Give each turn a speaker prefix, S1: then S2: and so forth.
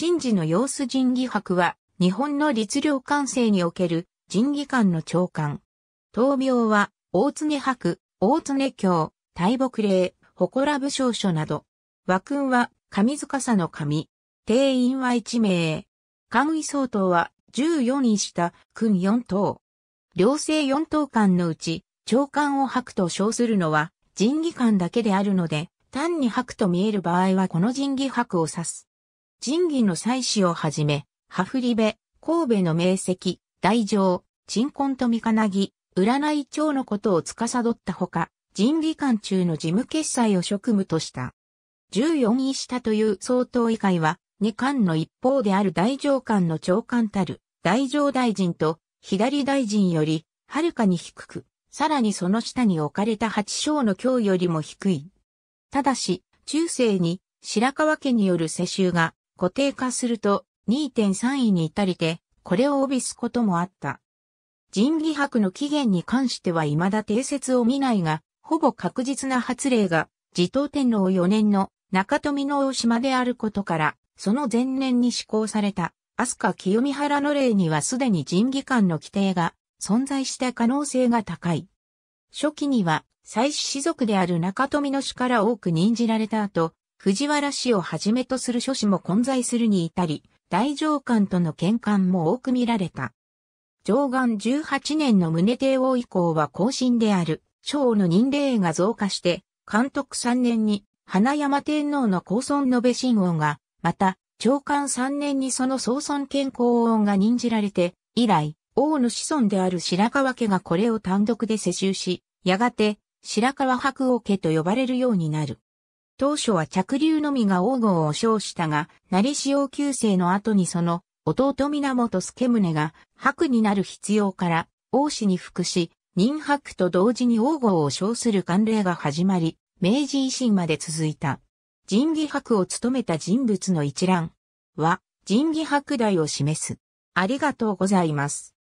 S1: 神事の様子神儀博は、日本の律令官制における神儀官の長官。闘病は、大常博、大常教、大木霊、祠部少書など。和訓は、神塚さの神。定員は一名。官位相当は、十四位た、君四等。両政四等官のうち、長官を博と称するのは、神義官だけであるので、単に博と見える場合はこの神義博を指す。仁義の祭祀をはじめ、ハフリベ、神戸の名跡、大城、鎮魂と三金木、占い長のことを司ったほか、人義館中の事務決裁を職務とした。14位下という総統以外は、二官の一方である大城官の長官たる、大城大臣と、左大臣より、はるかに低く、さらにその下に置かれた八章の京よりも低い。ただし、中世に、白川家による世襲が、固定化すると2.3位に至りて、これを帯びすこともあった。人技博の起源に関しては未だ定説を見ないが、ほぼ確実な発令が、自統天皇4年の中富の大島であることから、その前年に施行された、飛鳥清見原の例にはすでに人技官の規定が存在した可能性が高い。初期には、妻子士族である中富の氏から多く任じられた後、藤原氏をはじめとする諸子も混在するに至り、大上官との喧嘩も多く見られた。上官18年の宗帝王以降は後進である、将の任令が増加して、監督3年に、花山天皇の高尊延べ親王が、また、長官3年にその総尊健康王が任じられて、以来、王の子孫である白川家がこれを単独で世襲し、やがて、白川白王家と呼ばれるようになる。当初は着流のみが王号を称したが、成り使用旧姓の後にその弟源助宗が白になる必要から王子に服し、任白と同時に王号を称する慣例が始まり、明治維新まで続いた。仁義白を務めた人物の一覧は、仁義白代を示す。ありがとうございます。